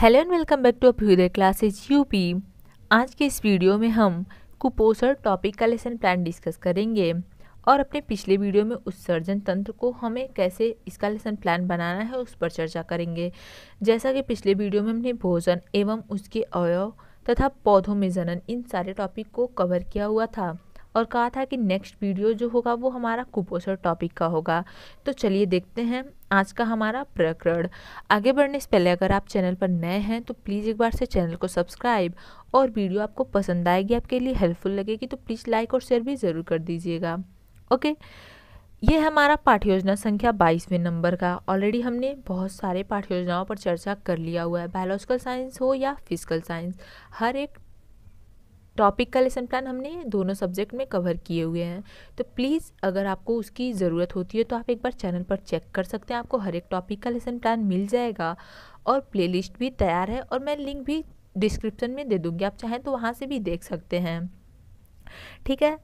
hello and welcome back to Abhyuday classes UP आज के इस वीडियो में हम कुपोषण टॉपिक का लेसन प्लान डिस्कस करेंगे और अपने पिछले वीडियो में उत्सर्जन तंत्र को हमें कैसे इसका लेसन प्लान बनाना है उस पर चर्चा करेंगे जैसा कि पिछले वीडियो में हमने भोजन एवं उसके अवयव तथा पौधों में जनन इन सारे टॉपिक को कवर किया हुआ था और कहा था कि नेक्स्ट वीडियो जो होगा वो हमारा कुपोषण टॉपिक का होगा तो चलिए देखते हैं आज का हमारा प्रकरण आगे बढ़ने से पहले अगर आप चैनल पर नए हैं तो प्लीज़ एक बार से चैनल को सब्सक्राइब और वीडियो आपको पसंद आएगी आपके लिए हेल्पफुल लगेगी तो प्लीज़ लाइक और शेयर भी ज़रूर कर दीजिएगा ओके ये हमारा पाठ्य योजना संख्या बाईसवें नंबर का ऑलरेडी हमने बहुत सारे पाठ्य योजनाओं पर चर्चा कर लिया हुआ है बायोलॉजिकल साइंस हो या फिजिकल साइंस हर एक टॉपिक का लेसन प्लान हमने दोनों सब्जेक्ट में कवर किए हुए हैं तो प्लीज़ अगर आपको उसकी ज़रूरत होती है तो आप एक बार चैनल पर चेक कर सकते हैं आपको हर एक टॉपिक का लेसन प्लान मिल जाएगा और प्लेलिस्ट भी तैयार है और मैं लिंक भी डिस्क्रिप्शन में दे दूँगी आप चाहें तो वहाँ से भी देख सकते हैं ठीक है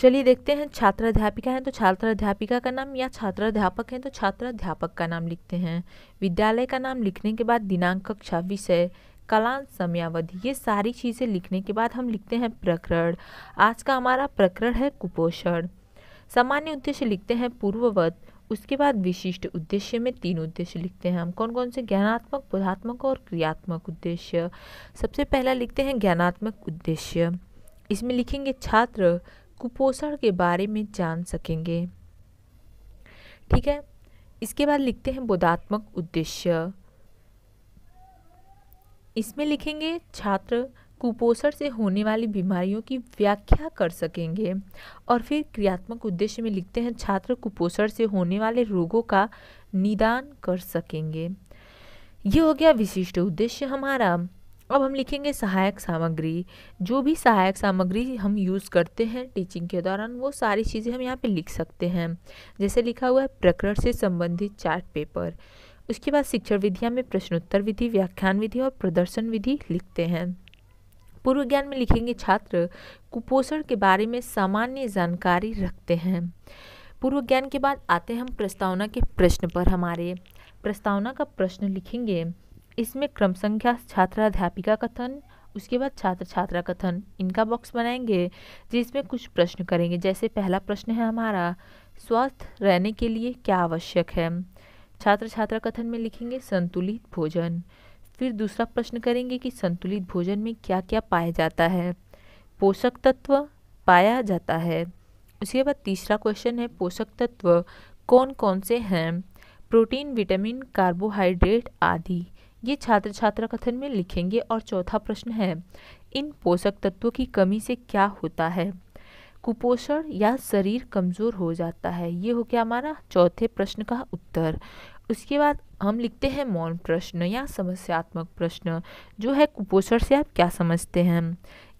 चलिए देखते हैं छात्र अध्यापिका हैं तो छात्र अध्यापिका का नाम या छात्र अध्यापक हैं तो छात्र अध्यापक का नाम लिखते हैं विद्यालय का नाम लिखने के बाद दिनांक कक्षा विषय कलां समयावधि ये सारी चीज़ें लिखने के बाद हम लिखते हैं प्रकरण आज का हमारा प्रकरण है कुपोषण सामान्य उद्देश्य लिखते हैं पूर्ववत उसके बाद विशिष्ट उद्देश्य में तीन उद्देश्य लिखते हैं हम कौन कौन से ज्ञानात्मक बोधात्मक और क्रियात्मक उद्देश्य सबसे पहला लिखते हैं ज्ञानात्मक उद्देश्य इसमें लिखेंगे छात्र कुपोषण के बारे में जान सकेंगे ठीक है इसके बाद लिखते हैं बोधात्मक उद्देश्य इसमें लिखेंगे छात्र कुपोषण से होने वाली बीमारियों की व्याख्या कर सकेंगे और फिर क्रियात्मक उद्देश्य में लिखते हैं छात्र कुपोषण से होने वाले रोगों का निदान कर सकेंगे ये हो गया विशिष्ट उद्देश्य हमारा अब हम लिखेंगे सहायक सामग्री जो भी सहायक सामग्री हम यूज़ करते हैं टीचिंग के दौरान वो सारी चीज़ें हम यहाँ पे लिख सकते हैं जैसे लिखा हुआ है प्रकरण से संबंधित चार्ट पेपर उसके बाद शिक्षण विधियाँ में प्रश्नोत्तर विधि व्याख्यान विधि और प्रदर्शन विधि लिखते हैं पूर्व ज्ञान में लिखेंगे छात्र कुपोषण के बारे में सामान्य जानकारी रखते हैं पूर्व ज्ञान के बाद आते हैं हम प्रस्तावना के प्रश्न पर हमारे प्रस्तावना का प्रश्न लिखेंगे इसमें क्रम संख्या छात्र अध्यापिका कथन उसके बाद छात्र छात्रा कथन इनका बॉक्स बनाएंगे जिसमें कुछ प्रश्न करेंगे जैसे पहला प्रश्न है हमारा स्वस्थ रहने के लिए क्या आवश्यक है छात्र छात्रा कथन में लिखेंगे संतुलित भोजन फिर दूसरा प्रश्न करेंगे कि संतुलित भोजन में क्या क्या पाया जाता है पोषक तत्व पाया जाता है उसके बाद तीसरा क्वेश्चन है पोषक तत्व कौन कौन से हैं प्रोटीन विटामिन कार्बोहाइड्रेट आदि ये छात्र छात्रा कथन में लिखेंगे और चौथा प्रश्न है इन पोषक तत्वों की कमी से क्या होता है कुपोषण या शरीर कमज़ोर हो जाता है ये हो गया हमारा चौथे प्रश्न का उत्तर उसके बाद हम लिखते हैं मौन प्रश्न या समस्यात्मक प्रश्न जो है कुपोषण से आप क्या समझते हैं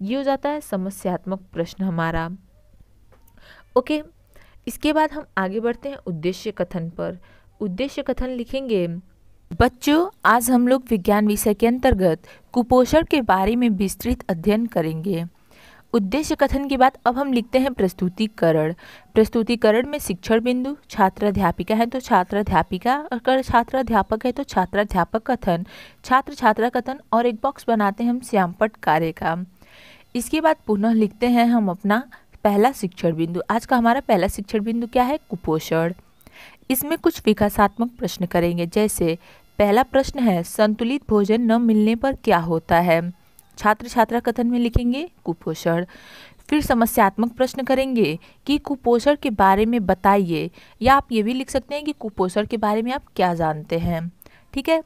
ये हो जाता है समस्यात्मक प्रश्न हमारा ओके इसके बाद हम आगे बढ़ते हैं उद्देश्य कथन पर उद्देश्य कथन लिखेंगे बच्चों आज हम लोग विज्ञान विषय के अंतर्गत कुपोषण के बारे में विस्तृत अध्ययन करेंगे उद्देश्य कथन के बाद अब हम लिखते हैं प्रस्तुतिकरण प्रस्तुतिकरण में शिक्षण बिंदु छात्र अध्यापिका तो है तो छात्र अध्यापिका अगर छात्र अध्यापक है तो छात्र अध्यापक कथन छात्र छात्रा कथन और एक बॉक्स बनाते हैं हम श्यामपट कार्य का इसके बाद पुनः लिखते हैं हम अपना पहला शिक्षण बिंदु आज का हमारा पहला शिक्षण बिंदु क्या है कुपोषण इसमें कुछ विकासात्मक प्रश्न करेंगे जैसे पहला प्रश्न है संतुलित भोजन न मिलने पर क्या होता है छात्र छात्रा कथन में लिखेंगे कुपोषण फिर समस्यात्मक प्रश्न करेंगे कि कुपोषण के बारे में बताइए या आप ये भी लिख सकते हैं कि कुपोषण के बारे में आप क्या जानते हैं ठीक है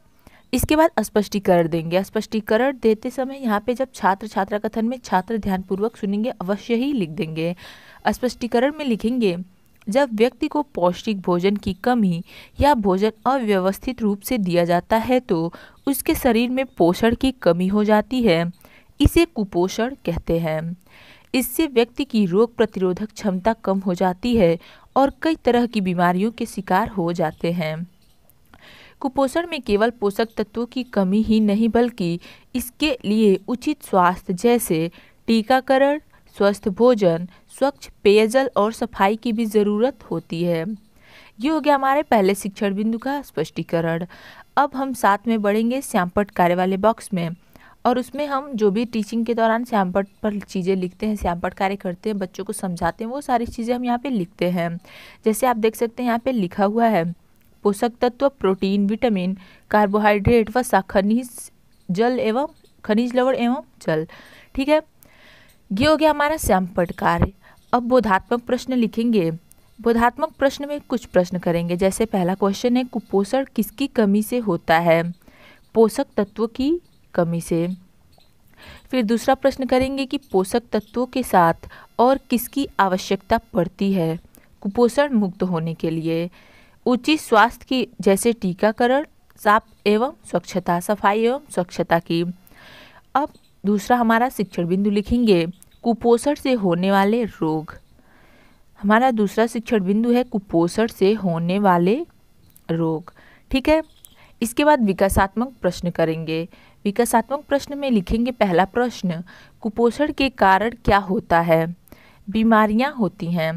इसके बाद स्पष्टीकरण देंगे स्पष्टीकरण देते समय यहाँ पे जब छात्र छात्रा कथन में छात्र ध्यानपूर्वक सुनेंगे अवश्य ही लिख देंगे स्पष्टीकरण में लिखेंगे जब व्यक्ति को पौष्टिक भोजन की कमी या भोजन अव्यवस्थित रूप से दिया जाता है तो उसके शरीर में पोषण की कमी हो जाती है इसे कुपोषण कहते हैं इससे व्यक्ति की रोग प्रतिरोधक क्षमता कम हो जाती है और कई तरह की बीमारियों के शिकार हो जाते हैं कुपोषण में केवल पोषक तत्वों की कमी ही नहीं बल्कि इसके लिए उचित स्वास्थ्य जैसे टीकाकरण स्वस्थ भोजन स्वच्छ पेयजल और सफाई की भी ज़रूरत होती है ये हो गया हमारे पहले शिक्षण बिंदु का स्पष्टीकरण अब हम साथ में बढ़ेंगे श्यामपट कार्य वाले बॉक्स में और उसमें हम जो भी टीचिंग के दौरान श्यामपट पर चीज़ें लिखते हैं श्यामपट कार्य करते हैं बच्चों को समझाते हैं वो सारी चीज़ें हम यहाँ पे लिखते हैं जैसे आप देख सकते हैं यहाँ पे लिखा हुआ है पोषक तत्व प्रोटीन विटामिन कार्बोहाइड्रेट व खनिज जल एवं खनिज लवण एवं जल ठीक है ये हो गया हमारा सैंपल कार्य अब बोधात्मक प्रश्न लिखेंगे बोधात्मक प्रश्न में कुछ प्रश्न करेंगे जैसे पहला क्वेश्चन है कुपोषण किसकी कमी से होता है पोषक तत्वों की कमी से फिर दूसरा प्रश्न करेंगे कि पोषक तत्वों के साथ और किसकी आवश्यकता पड़ती है कुपोषण मुक्त होने के लिए उचित स्वास्थ्य की जैसे टीकाकरण साफ एवं स्वच्छता सफाई एवं स्वच्छता की अब दूसरा हमारा शिक्षण बिंदु लिखेंगे कुपोषण से होने वाले रोग हमारा दूसरा शिक्षण बिंदु है कुपोषण से होने वाले रोग ठीक है इसके बाद विकासात्मक प्रश्न करेंगे विकासात्मक प्रश्न में लिखेंगे पहला प्रश्न कुपोषण के कारण क्या होता है बीमारियां होती हैं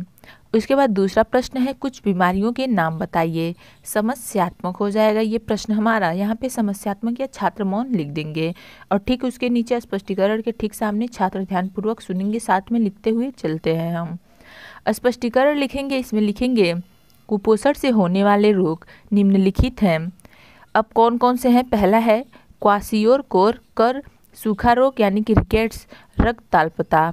उसके बाद दूसरा प्रश्न है कुछ बीमारियों के नाम बताइए समस्यात्मक हो जाएगा ये प्रश्न हमारा यहाँ पे समस्यात्मक या छात्र मौन लिख देंगे और ठीक उसके नीचे स्पष्टीकरण के ठीक सामने छात्र ध्यानपूर्वक सुनेंगे साथ में लिखते हुए चलते हैं हम स्पष्टीकरण लिखेंगे इसमें लिखेंगे कुपोषण से होने वाले रोग निम्नलिखित हैं अब कौन कौन से हैं पहला है क्वासियोर कोर कर सूखा रोग यानी कि रिकेट्स रक्त तालपता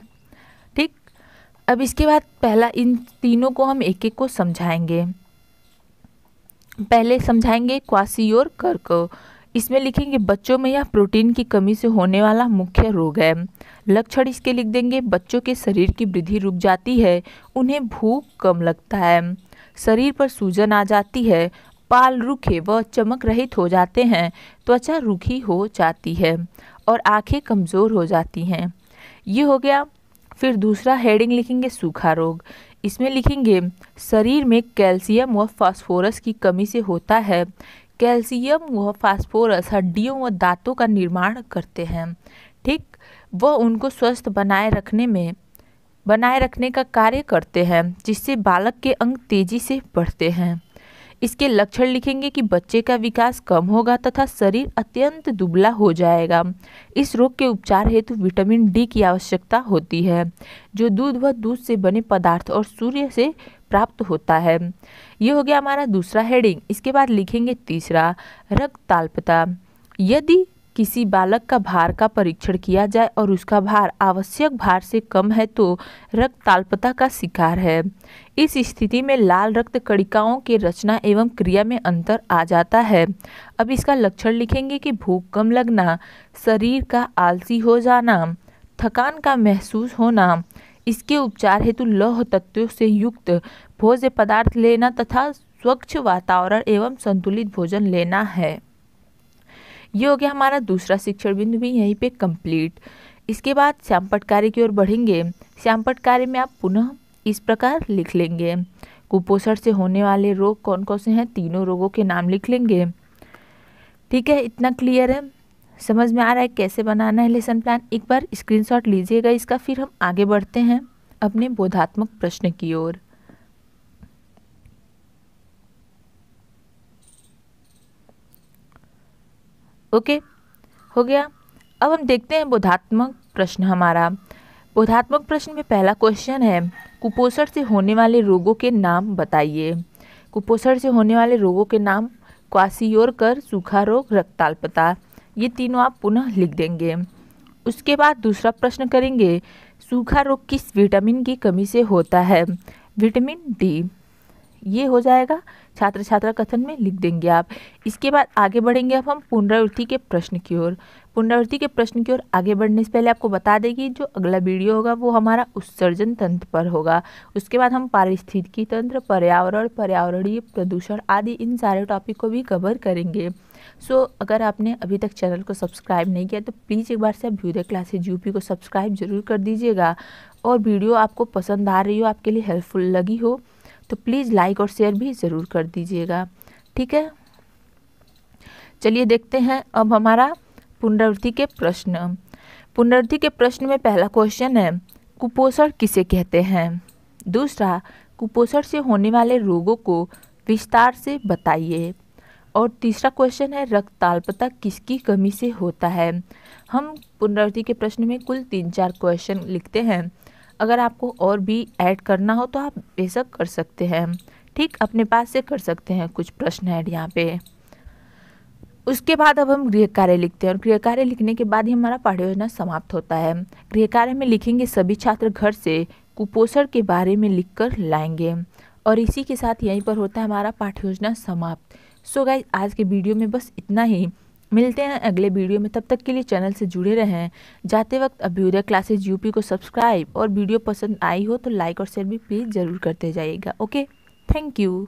अब इसके बाद पहला इन तीनों को हम एक एक को समझाएंगे पहले समझाएंगे क्वासी और कर्क इसमें लिखेंगे बच्चों में यह प्रोटीन की कमी से होने वाला मुख्य रोग है लक्षण इसके लिख देंगे बच्चों के शरीर की वृद्धि रुक जाती है उन्हें भूख कम लगता है शरीर पर सूजन आ जाती है पाल रुखे व चमक रहित हो जाते हैं त्वचा रुखी हो जाती है और आंखें कमज़ोर हो जाती हैं ये हो गया फिर दूसरा हेडिंग लिखेंगे सूखा रोग इसमें लिखेंगे शरीर में कैल्शियम व फास्फोरस की कमी से होता है कैल्शियम व फास्फोरस हड्डियों व दांतों का निर्माण करते हैं ठीक वह उनको स्वस्थ बनाए रखने में बनाए रखने का कार्य करते हैं जिससे बालक के अंग तेजी से बढ़ते हैं इसके लक्षण लिखेंगे कि बच्चे का विकास कम होगा तथा शरीर अत्यंत दुबला हो जाएगा इस रोग के उपचार हेतु विटामिन डी की आवश्यकता होती है जो दूध व दूध से बने पदार्थ और सूर्य से प्राप्त होता है ये हो गया हमारा दूसरा हेडिंग इसके बाद लिखेंगे तीसरा रक्त तालपता यदि किसी बालक का भार का परीक्षण किया जाए और उसका भार आवश्यक भार से कम है तो रक्त तालपता का शिकार है इस स्थिति में लाल रक्त कणिकाओं के रचना एवं क्रिया में अंतर आ जाता है अब इसका लक्षण लिखेंगे कि भूख कम लगना शरीर का आलसी हो जाना थकान का महसूस होना इसके उपचार हेतु लौह तत्वों से युक्त भोज्य पदार्थ लेना तथा स्वच्छ वातावरण एवं संतुलित भोजन लेना है ये हो गया हमारा दूसरा शिक्षण बिंदु भी यहीं पे कंप्लीट इसके बाद श्यामपट कार्य की ओर बढ़ेंगे श्यामपट कार्य में आप पुनः इस प्रकार लिख लेंगे कुपोषण से होने वाले रोग कौन कौन से हैं तीनों रोगों के नाम लिख लेंगे ठीक है इतना क्लियर है समझ में आ रहा है कैसे बनाना है लेसन प्लान एक बार स्क्रीनशॉट लीजिएगा इसका फिर हम आगे बढ़ते हैं अपने बोधात्मक प्रश्न की ओर ओके हो गया अब हम देखते हैं बोधात्मक प्रश्न हमारा बोधात्मक प्रश्न में पहला क्वेश्चन है कुपोषण से होने वाले रोगों के नाम बताइए कुपोषण से होने वाले रोगों के नाम क्वासियोर कर सूखा रोग रक्तालपता ये तीनों आप पुनः लिख देंगे उसके बाद दूसरा प्रश्न करेंगे सूखा रोग किस विटामिन की कमी से होता है विटामिन डी ये हो जाएगा छात्र छात्रा कथन में लिख देंगे आप इसके बाद आगे बढ़ेंगे अब हम पुनरावृत्ति के प्रश्न की ओर पुनरावृत्ति के प्रश्न की ओर आगे बढ़ने से पहले आपको बता देगी जो अगला वीडियो होगा वो हमारा उत्सर्जन तंत्र पर होगा उसके बाद हम पारिस्थितिकी तंत्र पर्यावरण पर्यावरणीय प्रदूषण आदि इन सारे टॉपिक को भी कवर करेंगे सो so, अगर आपने अभी तक चैनल को सब्सक्राइब नहीं किया तो प्लीज़ एक बार से आप व्यूदय क्लासेज यूपी को सब्सक्राइब जरूर कर दीजिएगा और वीडियो आपको पसंद आ रही हो आपके लिए हेल्पफुल लगी हो तो प्लीज़ लाइक और शेयर भी ज़रूर कर दीजिएगा ठीक है चलिए देखते हैं अब हमारा पुनरावृत्ति के प्रश्न पुनरावृत्ति के प्रश्न में पहला क्वेश्चन है कुपोषण किसे कहते हैं दूसरा कुपोषण से होने वाले रोगों को विस्तार से बताइए और तीसरा क्वेश्चन है रक्ताल्पता किसकी कमी से होता है हम पुनरावृत्ति के प्रश्न में कुल तीन चार क्वेश्चन लिखते हैं अगर आपको और भी ऐड करना हो तो आप बेशक कर सकते हैं ठीक अपने पास से कर सकते हैं कुछ प्रश्न ऐड यहाँ पे उसके बाद अब हम गृह कार्य लिखते हैं और गृह कार्य लिखने के बाद ही हमारा पाठ्य योजना समाप्त होता है गृह कार्य में लिखेंगे सभी छात्र घर से कुपोषण के बारे में लिख कर लाएंगे और इसी के साथ यहीं पर होता है हमारा पाठ्य योजना समाप्त सो so गाइज आज के वीडियो में बस इतना ही मिलते हैं अगले वीडियो में तब तक के लिए चैनल से जुड़े रहें जाते वक्त अभ्युदय क्लासेज यूपी को सब्सक्राइब और वीडियो पसंद आई हो तो लाइक और शेयर भी प्लीज़ ज़रूर करते जाइएगा ओके थैंक यू